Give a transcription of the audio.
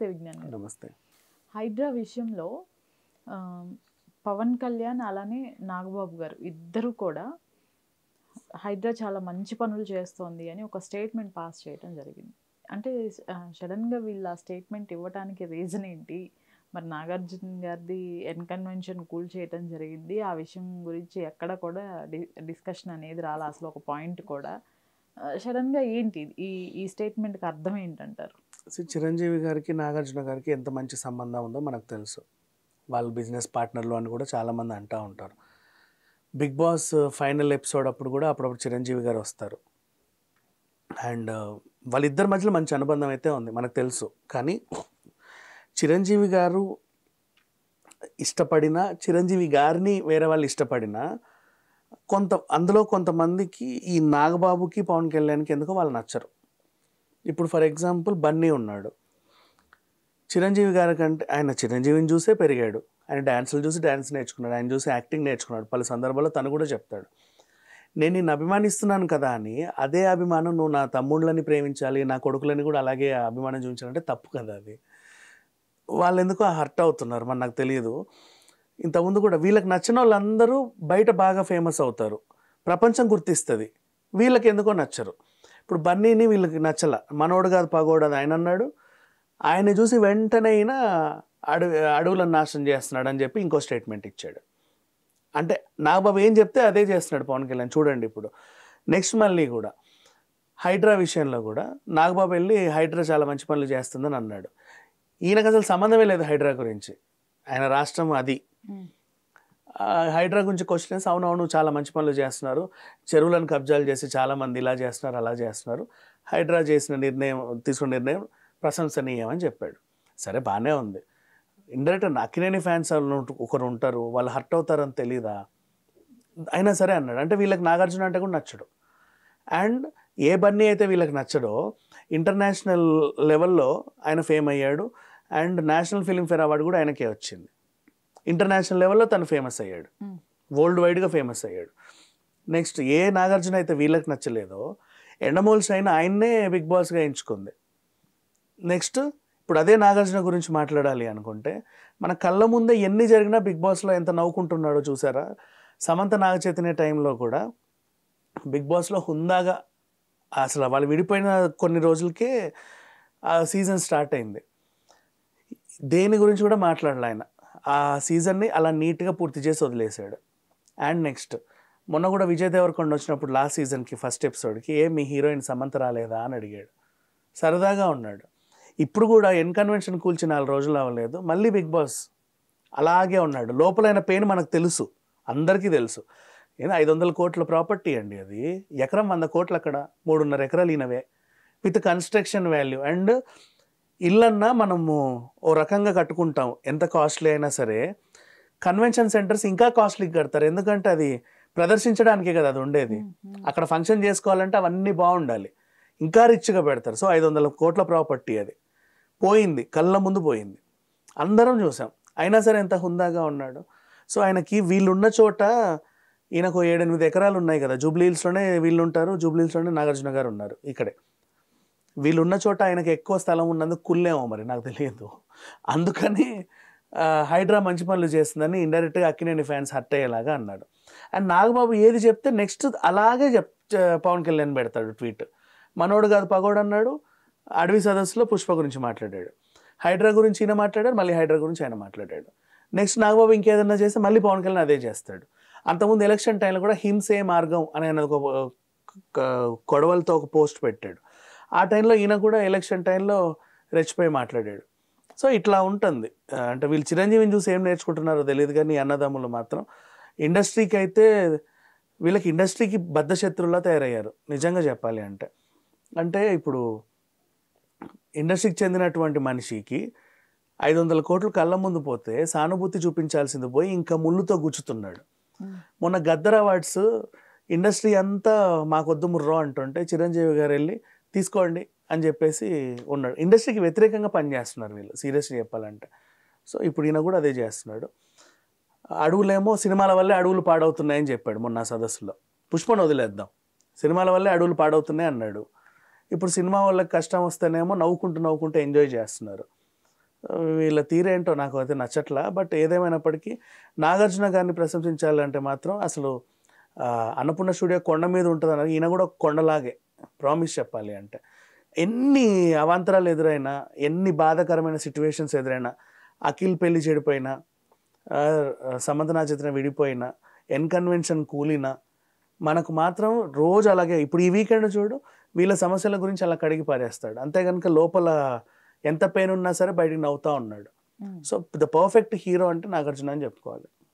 నమస్తే విజ్ఞాన్ నమస్తే హైడ్రా విషయంలో పవన్ కళ్యాణ్ అలానే నాగబాబు గారు ఇద్దరు కూడా హైడ్రా చాలా మంచి పనులు చేస్తోంది అని ఒక స్టేట్మెంట్ పాస్ చేయడం జరిగింది అంటే సడన్గా వీళ్ళు ఆ స్టేట్మెంట్ ఇవ్వడానికి రీజన్ ఏంటి మరి నాగార్జున గారిది ఎన్కన్వెన్షన్ కూల్ చేయటం జరిగింది ఆ విషయం గురించి ఎక్కడ కూడా డిస్కషన్ అనేది రాలా అసలు ఒక పాయింట్ కూడా సడన్గా ఏంటి ఈ ఈ స్టేట్మెంట్కి అర్థం ఏంటంటారు చిరంజీవి గారికి నాగార్జున గారికి ఎంత మంచి సంబంధం ఉందో మనకు తెలుసు వాళ్ళు బిజినెస్ పార్ట్నర్లు అని కూడా చాలామంది అంటూ ఉంటారు బిగ్ బాస్ ఫైనల్ ఎపిసోడ్ అప్పుడు కూడా అప్పుడప్పుడు చిరంజీవి గారు వస్తారు అండ్ uh, వాళ్ళిద్దరి మధ్యలో మంచి అనుబంధం అయితే ఉంది మనకు తెలుసు కానీ చిరంజీవి గారు ఇష్టపడిన చిరంజీవి గారిని వేరే వాళ్ళు ఇష్టపడినా కొంత అందులో కొంతమందికి ఈ నాగబాబుకి పవన్ కళ్యాణ్కి ఎందుకో వాళ్ళు నచ్చరు ఇప్పుడు ఫర్ ఎగ్జాంపుల్ బన్నీ ఉన్నాడు చిరంజీవి గారి కంటే ఆయన చిరంజీవిని చూసే పెరిగాడు ఆయన డ్యాన్సులు చూసి డ్యాన్స్ నేర్చుకున్నాడు ఆయన చూసి యాక్టింగ్ నేర్చుకున్నాడు పలు సందర్భాల్లో తను కూడా చెప్తాడు నేను నేను అభిమానిస్తున్నాను కదా అని అదే అభిమానం నువ్వు నా తమ్ముళ్ళని ప్రేమించాలి నా కొడుకులని కూడా అలాగే అభిమానం చూపించాలంటే తప్పు కదా అది వాళ్ళు ఎందుకో హర్ట్ అవుతున్నారు మరి నాకు తెలియదు ఇంతకుముందు కూడా వీళ్ళకి నచ్చిన వాళ్ళందరూ బయట బాగా ఫేమస్ అవుతారు ప్రపంచం గుర్తిస్తుంది వీళ్ళకి ఎందుకో నచ్చరు ఇప్పుడు బన్నీని వీళ్ళకి నచ్చల మనోడు కాదు పగోడు అది ఆయన అన్నాడు ఆయన చూసి వెంటనే అయినా అడవి అడవులను నాశనం చేస్తున్నాడు అని చెప్పి ఇంకో స్టేట్మెంట్ ఇచ్చాడు అంటే నాగబాబు ఏం చెప్తే అదే చేస్తున్నాడు పవన్ కళ్యాణ్ చూడండి ఇప్పుడు నెక్స్ట్ మళ్ళీ కూడా హైడ్రా విషయంలో కూడా నాగబాబు వెళ్ళి హైడ్రా చాలా మంచి పనులు చేస్తుందని అన్నాడు ఈయనకు అసలు సంబంధమే లేదు హైడ్రా గురించి ఆయన రాష్ట్రం అది హైడ్రా గురించి క్వశ్చన్స్ అవునవును చాలా మంచి పనులు చేస్తున్నారు చెరువులను కబ్జాలు చేసి చాలామంది ఇలా చేస్తున్నారు అలా చేస్తున్నారు హైడ్రా చేసిన నిర్ణయం తీసుకున్న నిర్ణయం ప్రశంసనీయమని చెప్పాడు సరే బాగానే ఉంది ఇండైరెక్ట్ అక్కినేని ఫ్యాన్స్ ఒకరు ఉంటారు వాళ్ళు హర్ట్ అవుతారని తెలీదా అయినా సరే అన్నాడు అంటే వీళ్ళకి నాగార్జున అంటే కూడా నచ్చడు అండ్ ఏ బన్నీ అయితే వీళ్ళకి నచ్చడో ఇంటర్నేషనల్ లెవెల్లో ఆయన ఫేమ్ అయ్యాడు అండ్ నేషనల్ ఫేర్ అవార్డు కూడా ఆయనకే వచ్చింది ఇంటర్నేషనల్ లెవెల్లో తను ఫేమస్ అయ్యాడు hmm. వరల్డ్ వైడ్గా ఫేమస్ అయ్యాడు నెక్స్ట్ ఏ నాగార్జున అయితే వీళ్ళకి నచ్చలేదో ఎండమోల్స్ అయిన ఆయన్నే బిగ్ బాస్గా ఎంచుకుంది నెక్స్ట్ ఇప్పుడు అదే నాగార్జున గురించి మాట్లాడాలి అనుకుంటే మన కళ్ళ ముందే ఎన్ని జరిగినా బిగ్ బాస్లో ఎంత నవ్వుకుంటున్నాడో చూసారా సమంత నాగచైతన్య టైంలో కూడా బిగ్ బాస్లో హుందాగా అసలు వాళ్ళు విడిపోయిన కొన్ని రోజులకే ఆ సీజన్ స్టార్ట్ అయింది దేని గురించి కూడా మాట్లాడలే ఆయన ఆ సీజన్ని అలా నీట్గా పూర్తి చేసి వదిలేశాడు అండ్ నెక్స్ట్ మొన్న కూడా విజయ్ దేవరకొండ వచ్చినప్పుడు లాస్ట్ సీజన్కి ఫస్ట్ ఎపిసోడ్కి ఏ మీ హీరోయిన్ సమంత రాలేదా అని అడిగాడు సరదాగా ఉన్నాడు ఇప్పుడు కూడా ఎన్కన్వెన్షన్ కూల్చి నాలుగు రోజులు అవ్వలేదు మళ్ళీ బిగ్ బాస్ అలాగే ఉన్నాడు లోపలైన పెయిన్ మనకు తెలుసు అందరికీ తెలుసు ఏదో ఐదు వందల కోట్ల ప్రాపర్టీ అండి అది ఎకరం వంద కోట్లు అక్కడ మూడున్నర ఎకరాలు ఈనవే విత్ కన్స్ట్రక్షన్ వాల్యూ అండ్ ఇల్లన్నా మనము ఓ రకంగా కట్టుకుంటాం ఎంత కాస్ట్లీ అయినా సరే కన్వెన్షన్ సెంటర్స్ ఇంకా కాస్ట్లీ కడతారు ఎందుకంటే అది ప్రదర్శించడానికే కదా అది ఉండేది అక్కడ ఫంక్షన్ చేసుకోవాలంటే అవన్నీ బాగుండాలి ఇంకా రిచ్గా పెడతారు సో ఐదు వందల కోట్ల ప్రాపర్టీ అది పోయింది కళ్ళ ముందు పోయింది అందరం చూసాం అయినా సరే ఎంత హుందాగా ఉన్నాడు సో ఆయనకి వీళ్ళున్న చోట ఈయనకు ఏడెనిమిది ఎకరాలు ఉన్నాయి కదా జూబ్లీహిల్స్లోనే వీళ్ళు ఉంటారు జూబ్లీహిల్స్లోనే నాగార్జున గారు ఉన్నారు ఇక్కడే వీళ్ళున్న చోట ఆయనకు ఎక్కువ స్థలం ఉన్నందుకు కుల్లేమో మరి నాకు తెలియదు అందుకని హైడ్రా మంచి పనులు చేస్తుందని ఇండైరెక్ట్గా అక్కినేని ఫ్యాన్స్ హర్ట్ అయ్యేలాగా అన్నాడు అండ్ నాగబాబు ఏది చెప్తే నెక్స్ట్ అలాగే చెప్ పవన్ కళ్యాణ్ పెడతాడు ట్వీట్ మనోడు కాదు పగోడు అన్నాడు అడవి సదస్సులో పుష్ప గురించి మాట్లాడాడు హైడ్రా గురించి ఈయన మాట్లాడాడు మళ్ళీ హైడ్రా గురించి ఆయన మాట్లాడాడు నెక్స్ట్ నాగబాబు ఇంకేదన్నా చేస్తే మళ్ళీ పవన్ కళ్యాణ్ అదే చేస్తాడు అంతకుముందు ఎలక్షన్ టైంలో కూడా హింసే మార్గం అనే ఒక కొడవలతో ఒక పోస్ట్ పెట్టాడు ఆ టైంలో ఈయన కూడా ఎలక్షన్ టైంలో రెచ్చిపోయి మాట్లాడాడు సో ఇట్లా ఉంటుంది అంటే వీళ్ళు చిరంజీవిని చూసి ఏం నేర్చుకుంటున్నారో తెలియదు కానీ అన్నదమ్ములు మాత్రం ఇండస్ట్రీకి అయితే వీళ్ళకి ఇండస్ట్రీకి బద్ధ శత్రువులా తయారయ్యారు నిజంగా చెప్పాలి అంటే అంటే ఇప్పుడు ఇండస్ట్రీకి చెందినటువంటి మనిషికి ఐదు వందల కోట్లు కళ్ళ ముందు పోతే సానుభూతి చూపించాల్సింది పోయి ఇంకా ముళ్ళుతో గుచ్చుతున్నాడు మొన్న గద్దర్ అవార్డ్స్ ఇండస్ట్రీ అంతా మాకొద్దు ముర్రో అంటుంటే చిరంజీవి గారు వెళ్ళి తీసుకోండి అని చెప్పేసి ఉన్నాడు ఇండస్ట్రీకి వ్యతిరేకంగా పనిచేస్తున్నారు వీళ్ళు సీరియస్గా చెప్పాలంటే సో ఇప్పుడు ఈయన కూడా అదే చేస్తున్నాడు అడవులేమో సినిమాల వల్లే అడవులు పాడవుతున్నాయని చెప్పాడు మొన్న సదస్సులో పుష్పను వదిలేద్దాం సినిమాల వల్లే అడవులు పాడవుతున్నాయి అన్నాడు ఇప్పుడు సినిమా వాళ్ళకి కష్టం వస్తేనేమో నవ్వుకుంటూ నవ్వుకుంటూ ఎంజాయ్ చేస్తున్నారు వీళ్ళ తీరేంటో నాకు అయితే నచ్చట్లా బట్ ఏదేమైనప్పటికీ నాగార్జున గారిని ప్రశంసించాలంటే మాత్రం అసలు అన్నపూర్ణ స్టూడియో కొండ మీద ఉంటుంది అన్నది ఈయన కూడా కొండలాగే ప్రామిస్ చెప్పాలి అంటే ఎన్ని అవాంతరాలు ఎదురైనా ఎన్ని బాధాకరమైన సిట్యువేషన్స్ ఎదురైనా అఖిల్ పెళ్లి చెడిపోయినా సమంత నా చిత్రం విడిపోయినా ఎన్కన్వెన్షన్ కూలినా మనకు మాత్రం రోజు అలాగే ఇప్పుడు ఈ వీకెండ్ చూడు వీళ్ళ సమస్యల గురించి అలా కడిగి పారేస్తాడు అంతే కనుక లోపల ఎంత పెయిన్ ఉన్నా సరే బయటికి నవ్వుతా ఉన్నాడు సో ద పర్ఫెక్ట్ హీరో అంటే నాగార్జున అని చెప్పుకోవాలి